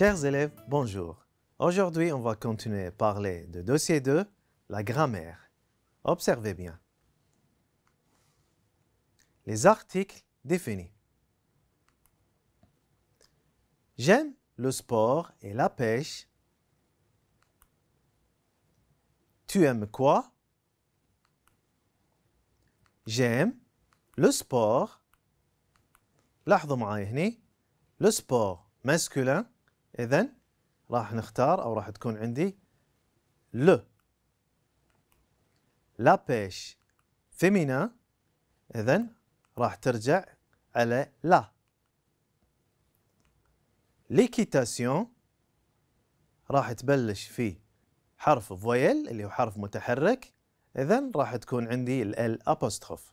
Chers élèves, bonjour. Aujourd'hui, on va continuer à parler de dossier 2, la grammaire. Observez bien. Les articles définis. J'aime le sport et la pêche. Tu aimes quoi J'aime le sport. Le sport masculin إذا راح نختار أو راح تكون عندي لو لا بيش فيمينا إذا راح ترجع على لا ليكيتاسيون راح تبلش في حرف فويل اللي هو حرف متحرك إذا راح تكون عندي ال أبوستروف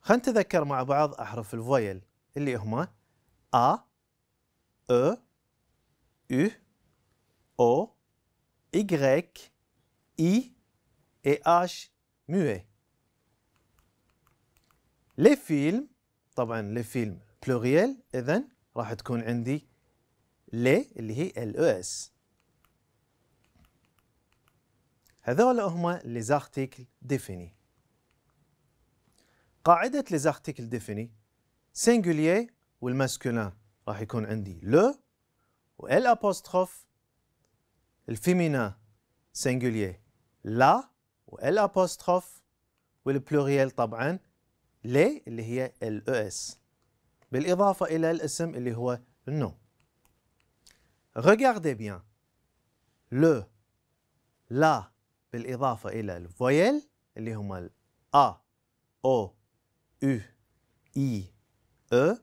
خلينا نتذكر مع بعض أحرف الفويل اللي هما أ E, U, O, Y, I et H muet. Les films طبعا les films pluriel إذا راح تكون عندي les اللي هي ال اس هذول هما les articles définis. قاعدة les articles définis singulier ou masculin. راح يكون عندي لو وال ابوستروف الفيمينا سنجولير لا وال ابوستروف والبلوريال طبعا لي اللي هي ال اس بالاضافه الى الاسم اللي هو نو Regardez bien. Le, la بالاضافه الى الفويل اللي هما ال A, O, U, I, E,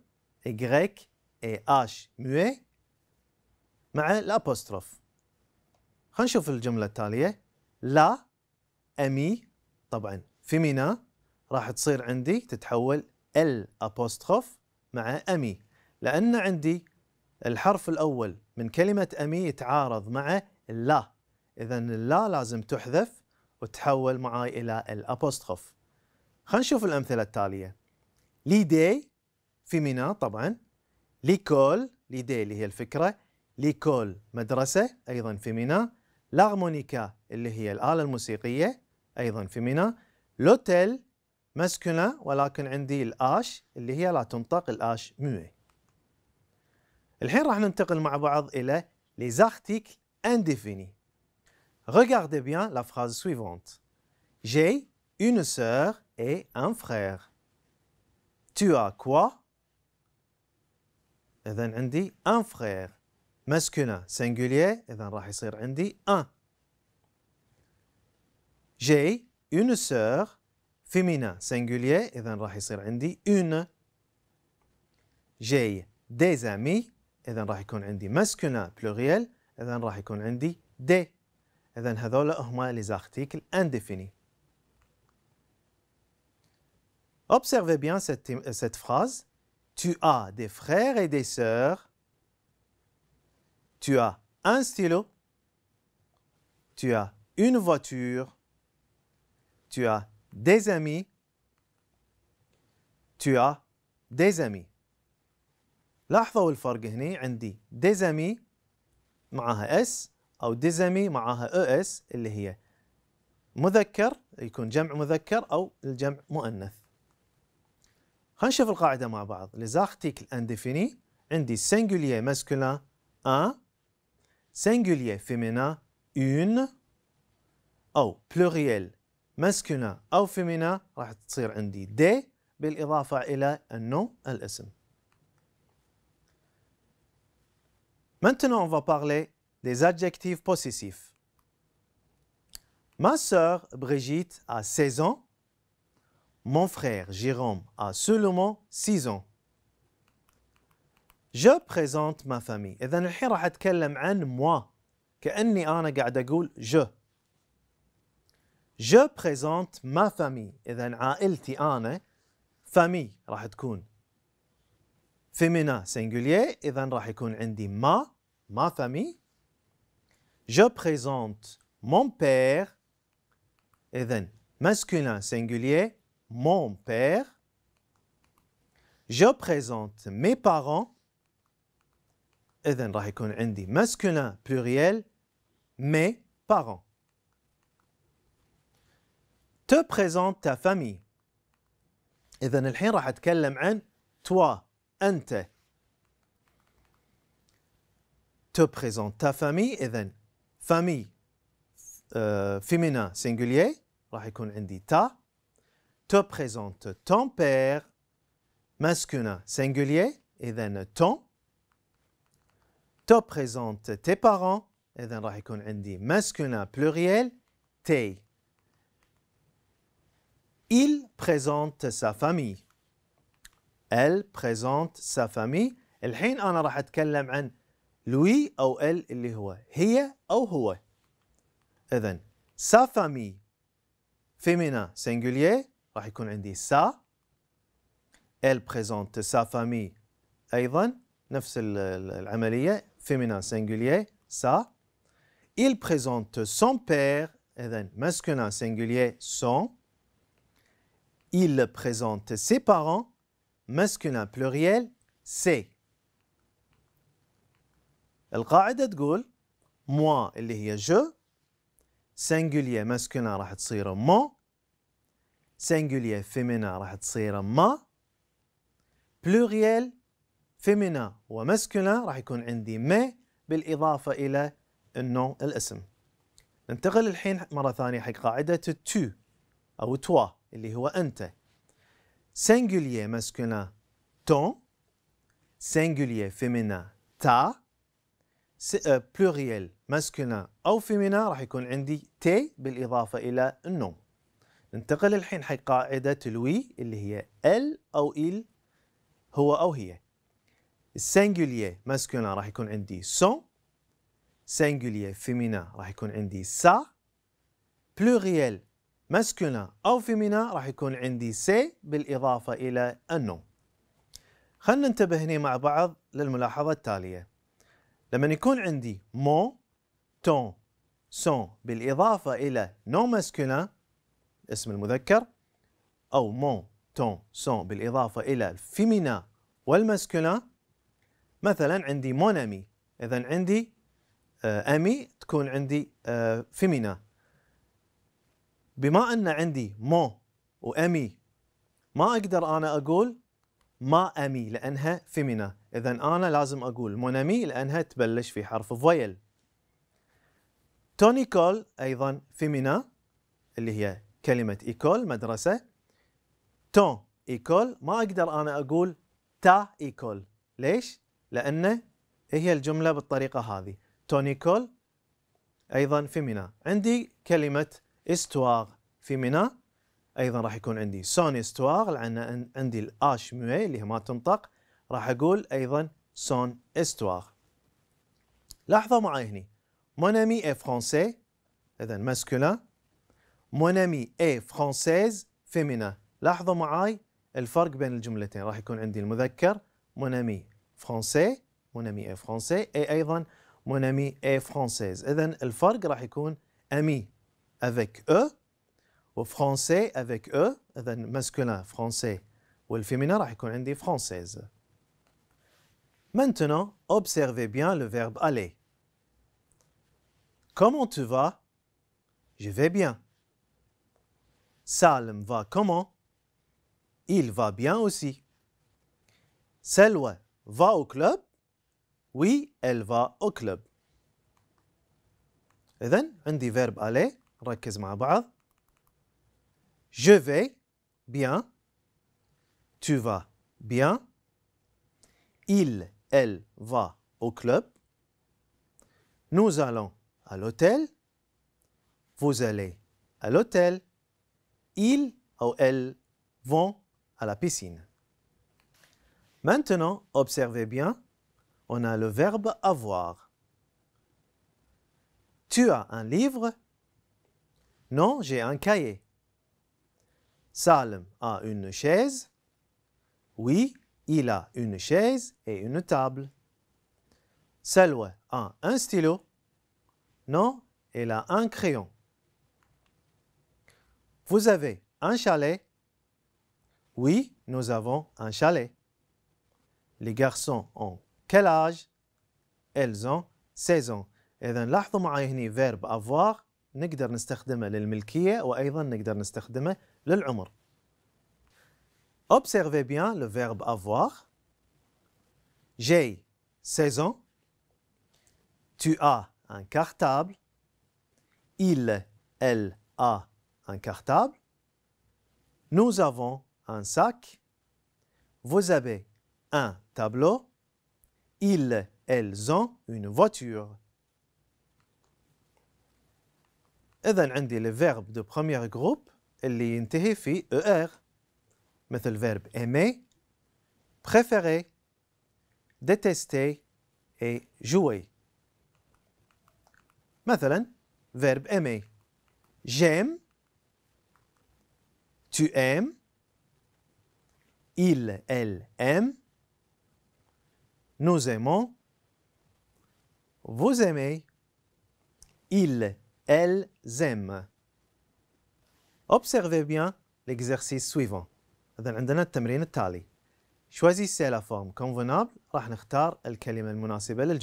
Y اي اش مو مع الابوستروف خلينا نشوف الجمله التاليه لا امي طبعا فيمينا راح تصير عندي تتحول ال ابوستروف مع امي لان عندي الحرف الاول من كلمه امي يتعارض مع لا اذا اللا لازم تحذف وتحول معاي الى الابوستروف خلينا نشوف الامثله التاليه ليدي فيمينا طبعا l'école, l'idée اللي هي l'école مدرسة أيضا في l'harmonica اللي هي الآلة الموسيقية أيضا في منى l'hôtel مسكنة ولكن عندي الآش اللي هي لا تنطق الآش موي الحين راح ننتقل مع بعض les articles indéfinis Regardez bien la phrase suivante. J'ai une sœur et un frère. Tu as quoi إذا عندي أن فخير مسكونة سنجولية إذا راح يصير عندي أن جي une sœur féminin singulier إذا راح يصير عندي une جي des amis إذا راح يكون عندي masculin pluriel إذا راح يكون عندي des إذا هذول هما les articles indéfinis Observez bien cette, cette phrase tu as des frères et des sœurs, tu as un stylo, tu as une voiture, tu as des amis, tu as des amis. لاحظوا الفرق هنا عندي des amis معها s او des amis معها es اللي هي مذكر يكون جمع مذكر او الجمع مؤنث les articles indéfinis عندي singulier masculin un singulier féminin une ou pluriel masculin ou féminin راح تصير عندي des nom nom النوم الاسم Maintenant, on va parler des adjectifs possessifs. Ma soeur Brigitte a 16 ans mon frère Jérôme a seulement 6 ans. Je présente ma famille. إذا الحين راح أتكلم عن moi. كأني أنا قاعد أقول je. Je présente ma famille. إذا عائلتي أنا famille راح تكون. féminin singulier. إذا راح يكون عندي ma, ma famille. Je présente mon père. إذا masculin singulier mon père, je présente mes parents, إذن راح يكون عندي masculin pluriel mes parents. Te présente ta famille. إذن الحين راح أتكلم عن toi, أنت. Te présente ta famille. Et إذن famille euh, féminin singulier راح يكون عندي ta te présente ton père masculin singulier, et then ton. Te présente tes parents, et then راح masculin pluriel, tes. Il présente sa famille. Elle présente sa famille. الحين je راح parler عن lui ou elle اللي هو هي ou Et then sa famille féminin singulier elle présente sa famille, Evan, 9ème amérique, féminin, singulier, ça. Il présente son père, masculin, singulier, son. Il présente ses parents, masculin, pluriel, ses. Elle regarde des goules, moi, elle dit je, singulier, masculin, elle regarde ce mot. سنجوليير فيمينا راح تصير ما بلوريال فيمينا ومسكولا راح يكون عندي ما بالإضافة إلى النوم الاسم ننتقل الحين مرة ثانية حق قاعدة تو أو توا اللي هو أنت singulier مسكولا ton, singulier فيمينا ta, euh, pluriel مسكولا أو فيمينا راح يكون عندي تي بالإضافة إلى النوم ننتقل الحين حق قاعدة الوي اللي هي ال أو إل هو أو هي السنجولية ماسكولا راح يكون عندي سون سنجولية فيمينا راح يكون عندي سا بلوغيال ماسكولا أو فيمينا راح يكون عندي سي بالإضافة إلى أنو خلنا ننتبه هنا مع بعض للملاحظة التالية لما يكون عندي مو تون سون بالإضافة إلى نو ماسكولا اسم المذكر أو مون تون سون بالإضافة إلى الفيمينا والماسكولا مثلا عندي مون أمي إذا عندي أمي آه، تكون عندي آه، فيمينا بما أن عندي مون وأمي ما أقدر أنا أقول ما أمي لأنها فيمينا إذا أنا لازم أقول مونامي لأنها تبلش في حرف فويل توني كول أيضا فيمينا اللي هي كلمة إيكول مدرسة تون إيكول ما أقدر أنا أقول تا إيكول ليش؟ لأن هي الجملة بالطريقة هذه تون إيكول أيضا فيمينا عندي كلمة استواغ فيمينا أيضا راح يكون عندي سون استواغ لأن عندي الآش موي اللي هي ما تنطق راح أقول أيضا سون استواغ لاحظوا معي هني مونامي اي فرونسي إذا ماسكولان Mon ami est française لاحظوا معاي الفرق بين الجملتين راح يكون عندي المذكر mon ami français mon ami est français ايضا mon ami est française اذا الفرق راح يكون ami avec eux وفرنسي avec eux اذا masculin français والفيمينا راح يكون عندي française Maintenant, observez bien le verbe aller. Comment tu vas Je vais bien. Salem va comment Il va bien aussi. Selwa va au club Oui, elle va au club. إذن عندي verbe aller ركز مع بعض. Je vais bien. Tu vas bien. Il, elle va au club. Nous allons à l'hôtel. Vous allez à l'hôtel. Ils ou elles vont à la piscine. Maintenant, observez bien, on a le verbe avoir. Tu as un livre Non, j'ai un cahier. Salem a une chaise Oui, il a une chaise et une table. Selwa a un stylo Non, il a un crayon. Vous avez un chalet Oui, nous avons un chalet. Les garçons ont quel âge Elles ont 16 ans. Et إذا لاحظوا معي هنا فيرب avoir, نقدر نستخدمه للملكية وأيضا نقدر نستخدمه للعمر. Observez bien le verbe avoir. J'ai 16 ans. Tu as un cartable. Il, elle, a un cartable, nous avons un sac, vous avez un tableau, ils, elles ont une voiture. Et عندي verbe verbes premier groupe اللي ينتهي في ER مثل verbe « aimer, préférer, détester et jouer. مثلا verbe aimer. J'aime tu aimes, il, elle aime, nous aimons, vous aimez, Il, elles aiment. Observez bien l'exercice suivant. Choisissez la forme convenable. la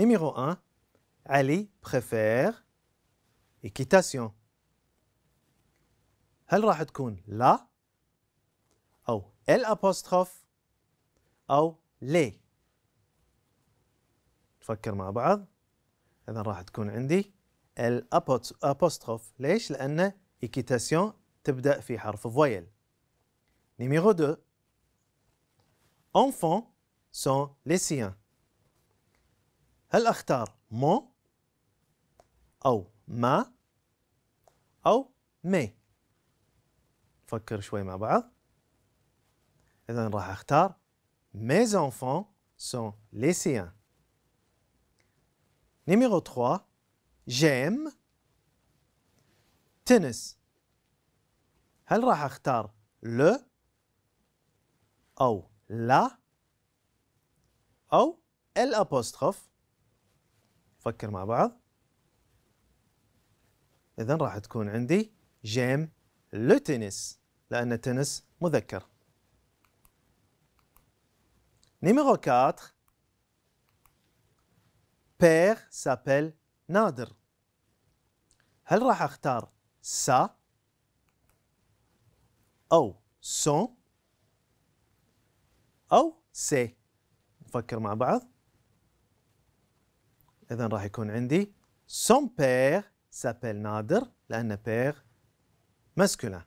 Numéro 1. Ali préfère équitation. هل راح تكون لا أو ابوستروف أو لي نفكر مع بعض إذا راح تكون عندي ابوستروف ليش؟ لأن ايكيتاسيون تبدأ في حرف فويل نيميرو دو انفون سون لي سيان هل أختار مون أو ما أو مي نفكر شوي مع بعض اذا راح اختار mes enfants sont les siens numéro 3 j'aime tennis هل راح اختار le او لا او الابوستروف فكر مع بعض اذا راح تكون عندي j'aime لو تنس لأن التنس مذكر نيميرو 4. بير سابيل نادر. هل راح اختار سا أو سون أو سي نفكر مع بعض إذا راح يكون عندي سون بير سابيل نادر لأن بير masculin.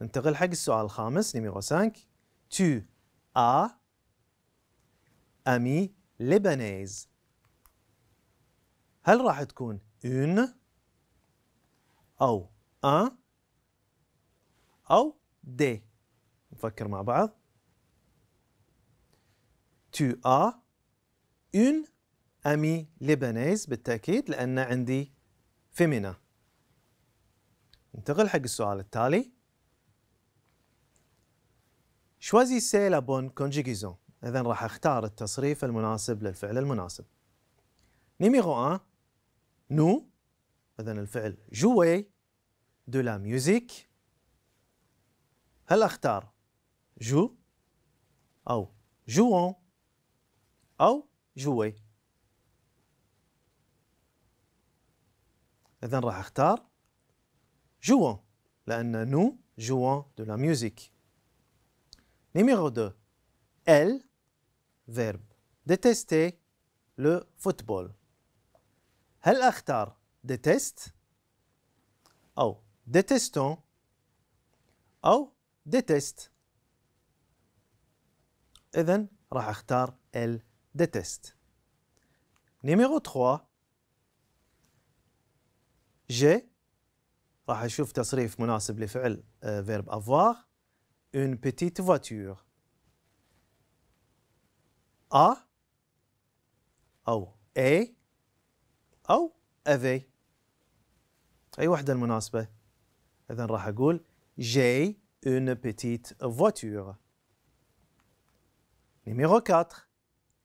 ننتقل حق السؤال الخامس numéro 5 Tu a ami libanaise هل راح تكون une أو un أو des نفكر مع بعض Tu a une amie libanaise بالتأكيد لأن عندي فيمينا ننتقل حق السؤال التالي شوازي لا بون كونجيكيزون، إذا راح أختار التصريف المناسب للفعل المناسب نيميرو 1 نو إذا الفعل جوي دو لا ميوزيك هل أختار جو أو جوون أو جوي إذا راح أختار jouons. nous jouons de la musique. Numéro 2. Elle, verbe. Détester le football. elle أختار déteste Oh, détestons Oh, déteste Et راح أختار elle déteste Numéro 3 J'ai راح اشوف تصريف مناسب لفعل فيرب افوار اون بيتيت فواتور ا او اي او افي اي وحده المناسبه اذا راح اقول جي اون بيتيت فواتور نيميرو 4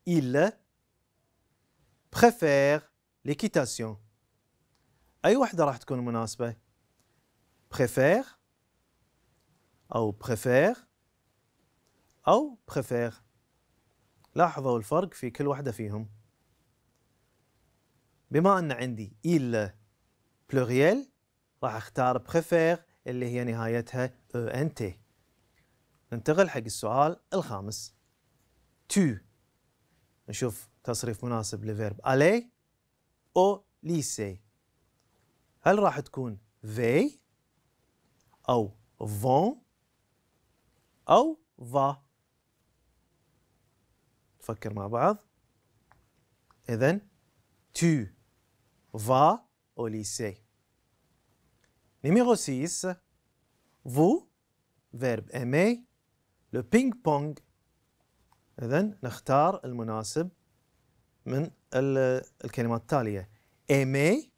il préfère l'équitation اي وحده راح تكون مناسبه préfère أو préfère أو préfère لاحظوا الفرق في كل واحدة فيهم بما أن عندي il بلوريال راح أختار préfère اللي هي نهايتها أنت ننتقل حق السؤال الخامس tu نشوف تصريف مناسب لفيرب aller أو lycée هل راح تكون they أو فون أو فا نفكر مع بعض إذا تو فا أو ليسي نميرو سيس فو فيرب أمي لو بينغ بونغ إذا نختار المناسب من الكلمات التالية أمي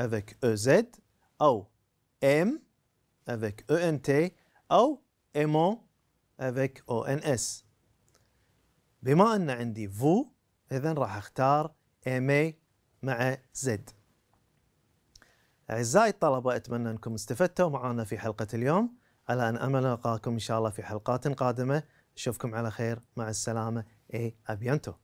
avec EZ أو M avec ENT أو aimant avec ONS بما أن عندي فو إذا راح أختار aimé مع Z أعزائي الطلبة أتمنى أنكم استفدتوا معنا في حلقة اليوم على أن أمل ألقاكم إن شاء الله في حلقات قادمة أشوفكم على خير مع السلامة إي أبيانتو